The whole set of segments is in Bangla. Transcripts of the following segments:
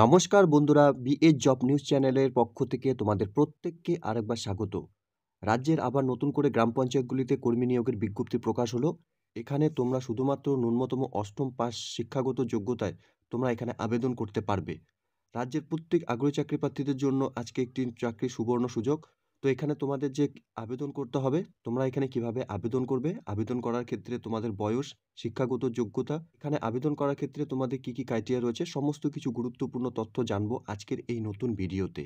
নমস্কার বন্ধুরা বিএ জব নিউজ চ্যানেলের পক্ষ থেকে তোমাদের প্রত্যেককে আরেকবার স্বাগত রাজ্যের আবার নতুন করে গ্রাম পঞ্চায়েতগুলিতে কর্মী নিয়োগের বিজ্ঞপ্তি প্রকাশ হলো এখানে তোমরা শুধুমাত্র ন্যূনতম অষ্টম পাস শিক্ষাগত যোগ্যতায় তোমরা এখানে আবেদন করতে পারবে রাজ্যের প্রত্যেক আগ্রহী চাকরি প্রার্থীদের জন্য আজকে একটি চাকরি সুবর্ণ সুযোগ তো এখানে তোমাদের যে আবেদন করতে হবে তোমরা এখানে কিভাবে আবেদন করবে আবেদন করার ক্ষেত্রে তোমাদের বয়স শিক্ষাগত যোগ্যতা এখানে আবেদন করার ক্ষেত্রে তোমাদের কি কি ক্রাইটেরিয়া রয়েছে সমস্ত কিছু গুরুত্বপূর্ণ তথ্য জানবো আজকের এই নতুন ভিডিওতে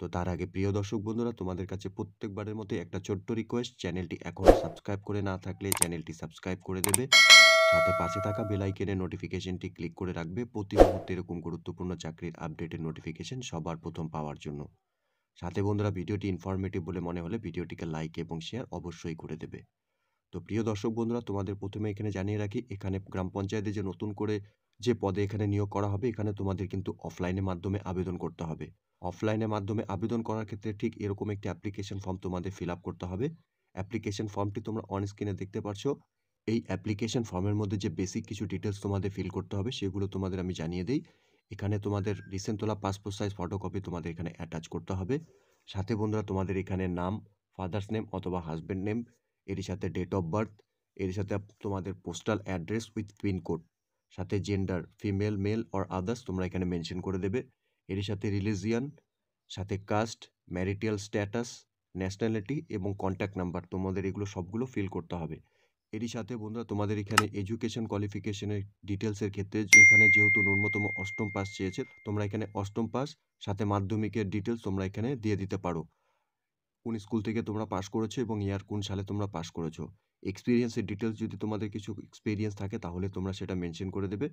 তো তার আগে প্রিয় দর্শক বন্ধুরা তোমাদের কাছে প্রত্যেকবারের মতো একটা ছোট্ট রিকোয়েস্ট চ্যানেলটি এখনও সাবস্ক্রাইব করে না থাকলে চ্যানেলটি সাবস্ক্রাইব করে দেবে সাথে পাশে থাকা বেলাইকেনের নোটিফিকেশনটি ক্লিক করে রাখবে প্রতি মুহূর্তে এরকম গুরুত্বপূর্ণ চাকরির আপডেটের নোটিফিকেশন সবার প্রথম পাওয়ার জন্য সাথে বন্ধুরা ভিডিওটি ইনফরমেটিভ বলে মনে হলে ভিডিওটিকে লাইক এবং শেয়ার অবশ্যই করে দেবে তো প্রিয় দর্শক বন্ধুরা তোমাদের প্রথমে এখানে জানিয়ে রাখি এখানে গ্রাম পঞ্চায়েতে যে নতুন করে যে পদে এখানে নিয়োগ করা হবে এখানে তোমাদের কিন্তু অফলাইনের মাধ্যমে আবেদন করতে হবে অফলাইনের মাধ্যমে আবেদন করার ক্ষেত্রে ঠিক এরকম একটি অ্যাপ্লিকেশন ফর্ম তোমাদের ফিল আপ করতে হবে অ্যাপ্লিকেশন ফর্মটি তোমরা অন স্ক্রিনে দেখতে পাচ্ছ এই অ্যাপ্লিকেশন ফর্মের মধ্যে যে বেসিক কিছু ডিটেলস তোমাদের ফিল করতে হবে সেগুলো তোমাদের আমি জানিয়ে দিই এখানে তোমাদের রিসেন্ট তোলা পাসপোর্ট সাইজ ফটোকপি তোমাদের এখানে অ্যাটাচ করতে হবে সাথে বন্ধুরা তোমাদের এখানে নাম ফাদার্স নেম অথবা হাজব্যান্ড নেম এর সাথে ডেট অফ বার্থ এর সাথে তোমাদের পোস্টাল অ্যাড্রেস উইথ পিনকোড সাথে gender female male or others তোমরা এখানে মেনশন করে দেবে এর সাথে রিলিজিয়ান সাথে কাস্ট ম্যারিটিয়াল স্ট্যাটাস ন্যাশনালিটি এবং কন্ট্যাক্ট নাম্বার তোমাদের এগুলো সবগুলো ফিল করতে হবে এরই সাথে বন্ধুরা তোমাদের এখানে এডুকেশন কোয়ালিফিকেশনের ডিটেলসের ক্ষেত্রে এখানে যেহেতু ন্যূনতম অষ্টম পাস চেয়েছে তোমরা এখানে অষ্টম পাস সাথে মাধ্যমিকের ডিটেলস তোমরা এখানে দিয়ে দিতে পারো কোন স্কুল থেকে তোমরা পাশ করেছো এবং ইয়ার কোন সালে তোমরা পাশ করেছো এক্সপিরিয়েন্সের ডিটেলস যদি তোমাদের কিছু এক্সপিরিয়েন্স থাকে তাহলে তোমরা সেটা মেনশন করে দেবে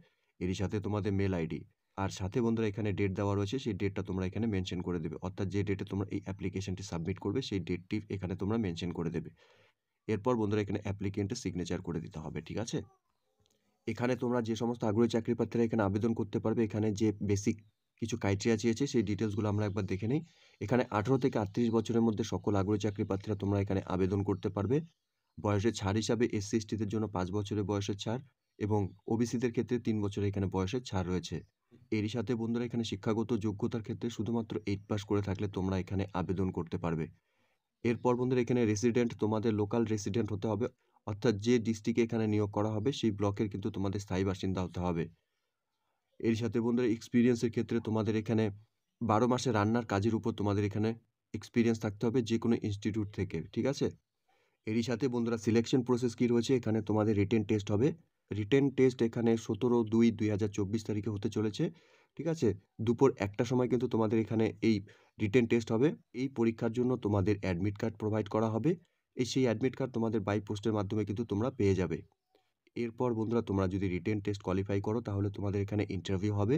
এরই সাথে তোমাদের মেল আইডি আর সাথে বন্ধুরা এখানে ডেট দেওয়া রয়েছে সেই ডেটটা তোমরা এখানে মেনশন করে দেবে অর্থাৎ যে ডেটে তোমরা এই অ্যাপ্লিকেশনটি সাবমিট করবে সেই ডেটটি এখানে তোমরা মেনশন করে দেবে এরপর বন্ধুরা এখানে অ্যাপ্লিকেন্টের সিগনেচার করে দিতে হবে ঠিক আছে এখানে তোমরা যে সমস্ত আগ্রহী চাকরি প্রার্থীরা এখানে আবেদন করতে পারবে এখানে যে বেসিক কিছু ক্রাইটেরিয়া চেয়েছে সেই ডিটেলসগুলো আমরা একবার দেখে নিই এখানে আঠেরো থেকে আটত্রিশ বছরের মধ্যে সকল আগ্রহী চাকরি প্রার্থীরা তোমরা এখানে আবেদন করতে পারবে বয়সের ছাড় হিসাবে এসসি এসটিদের জন্য পাঁচ বছরের বয়সের ছাড় এবং ওবিসিদের ক্ষেত্রে তিন বছরের এখানে বয়সের ছাড় রয়েছে এরই সাথে বন্ধুরা এখানে শিক্ষাগত যোগ্যতার ক্ষেত্রে শুধুমাত্র এইট পাস করে থাকলে তোমরা এখানে আবেদন করতে পারবে এরপর বন্ধুরা এখানে রেসিডেন্ট তোমাদের লোকাল রেসিডেন্ট হতে হবে অর্থাৎ যে ডিস্ট্রিক্টে এখানে নিয়োগ করা হবে সেই ব্লকের কিন্তু তোমাদের স্থায়ী বাসিন্দা হতে হবে এর সাথে বন্ধুরা এক্সপিরিয়েন্সের ক্ষেত্রে তোমাদের এখানে বারো মাসে রান্নার কাজের উপর তোমাদের এখানে এক্সপিরিয়েন্স থাকতে হবে যে কোনো ইনস্টিটিউট থেকে ঠিক আছে এরই সাথে বন্ধুরা সিলেকশন প্রসেস কী রয়েছে এখানে তোমাদের রিটেন টেস্ট হবে রিটেন টেস্ট এখানে সতেরো দুই দুই হাজার চব্বিশ তারিখে হতে চলেছে ঠিক আছে দুপুর একটা সময় কিন্তু তোমাদের এখানে এই রিটেন টেস্ট হবে এই পরীক্ষার জন্য তোমাদের অ্যাডমিট কার্ড প্রোভাইড করা হবে এই সেই অ্যাডমিট কার্ড তোমাদের বাই পোস্টের মাধ্যমে কিন্তু তোমরা পেয়ে যাবে এরপর বন্ধুরা তোমরা যদি রিটেন টেস্ট কোয়ালিফাই করো তাহলে তোমাদের এখানে ইন্টারভিউ হবে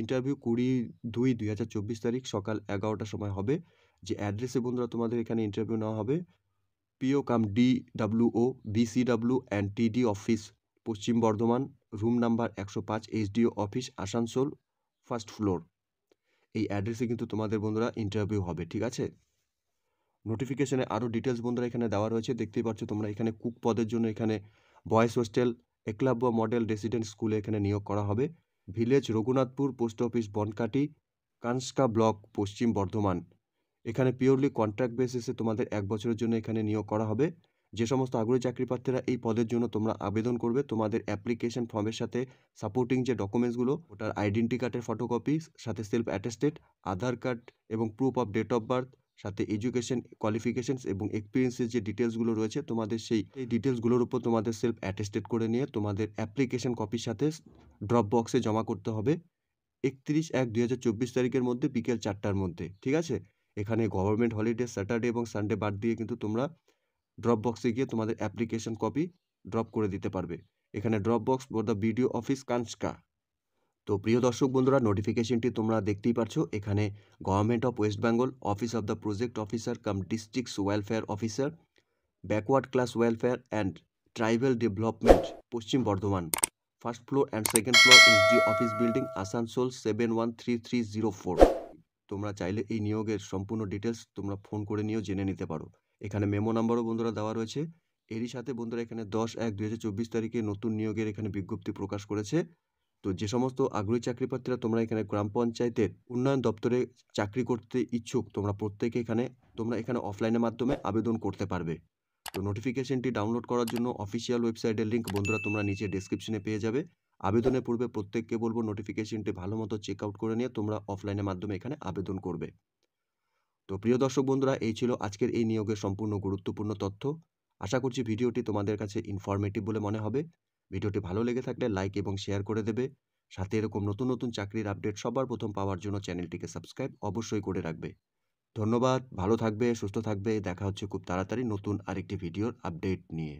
ইন্টারভিউ কুড়ি দুই দুই হাজার চব্বিশ তারিখ সকাল এগারোটার সময় হবে যে অ্যাড্রেসে বন্ধুরা তোমাদের এখানে ইন্টারভিউ নেওয়া হবে PO cum D WO BCW and TD office Paschim Bardhaman room number একশো পাঁচ HDO office Asansol first floor এই অ্যাড্রেসে কিন্তু তোমাদের বন্ধুরা ইন্টারভিউ হবে ঠিক আছে নোটিফিকেশানে আরও ডিটেলস বন্ধুরা এখানে দেওয়া রয়েছে দেখতেই পাচ্ছ তোমরা এখানে কুক পদের জন্য এখানে boys hostel Eklavya model resident স্কুলে এখানে নিয়োগ করা হবে village Raghunathpur post office Bonkati Kanksa block Paschim Bardhaman এখানে পিওরলি কন্ট্রাক্ট বেসিসে তোমাদের এক বছরের জন্য এখানে নিয়োগ করা হবে যে সমস্ত আগ্রহী চাকরি প্রার্থীরা এই পদের জন্য তোমরা আবেদন করবে তোমাদের অ্যাপ্লিকেশন ফর্মের সাথে সাপোর্টিং যে ডকুমেন্টসগুলো ওটার আইডেন্টি কার্ডের ফটোকপি সাথে সেলফ অ্যাটেস্টেড আধার কার্ড এবং proof of date of birth সাথে এডুকেশন কোয়ালিফিকেশনস এবং এক্সপিরিয়েন্সের যে ডিটেলসগুলো রয়েছে তোমাদের সেই এই ডিটেলসগুলোর উপর তোমাদের সেলফ অ্যাটেস্টেড করে নিয়ে তোমাদের অ্যাপ্লিকেশন কপির সাথে ড্রপ বক্সে জমা করতে হবে একত্রিশ এক দুই তারিখের মধ্যে বিকেল চারটার মধ্যে ঠিক আছে এখানে গভর্নমেন্ট হলিডে স্যাটারডে এবং সানডে বাদ দিয়ে কিন্তু তোমরা ড্রপ বক্সে গিয়ে তোমাদের অ্যাপ্লিকেশন কপি ড্রপ করে দিতে পারবে এখানে drop box for the BDO office Kanksa তো প্রিয় দর্শক বন্ধুরা নোটিফিকেশনটি তোমরা দেখতেই পারছো এখানে government of West Bengal office of the project officer cum districts welfare officer backward class welfare and tribal development Paschim Bardhaman first floor and second floor D office building Asansol seven one three three zero four তোমরা চাইলে এই নিয়োগের সম্পূর্ণ ডিটেলস তোমরা ফোন করে নিয়েও জেনে নিতে পারো এখানে মেমো নাম্বারও বন্ধুরা দেওয়া রয়েছে এরই সাথে বন্ধুরা এখানে দশ এক দুই তারিখে নতুন নিয়োগের এখানে বিজ্ঞপ্তি প্রকাশ করেছে তো যে সমস্ত আগ্রহী চাকরি প্রার্থীরা তোমরা এখানে গ্রাম পঞ্চায়েতের উন্নয়ন দপ্তরে চাকরি করতে ইচ্ছুক তোমরা প্রত্যেকে এখানে তোমরা এখানে অফলাইনের মাধ্যমে আবেদন করতে পারবে তো নোটিফিকেশনটি ডাউনলোড করার জন্য অফিসিয়াল ওয়েবসাইটের লিঙ্ক বন্ধুরা তোমরা নিচে ডিসক্রিপশনে পেয়ে যাবে আবেদনের পূর্বে প্রত্যেককে বলবো নোটিফিকেশনটি ভালো মতো চেক আউট করে নিয়ে তোমরা অফলাইনের মাধ্যমে এখানে আবেদন করবে তো প্রিয় দর্শক বন্ধুরা এই ছিল আজকের এই নিয়োগের সম্পূর্ণ গুরুত্বপূর্ণ তথ্য আশা করছি ভিডিওটি তোমাদের কাছে ইনফরমেটিভ বলে মনে হবে ভিডিওটি ভালো লেগে থাকলে লাইক এবং শেয়ার করে দেবে সাথে এরকম নতুন নতুন চাকরির আপডেট সবার প্রথম পাওয়ার জন্য চ্যানেলটিকে সাবস্ক্রাইব অবশ্যই করে রাখবে ধন্যবাদ ভালো থাকবে সুস্থ থাকবে দেখা হচ্ছে খুব তাড়াতাড়ি নতুন আরেকটি ভিডিওর আপডেট নিয়ে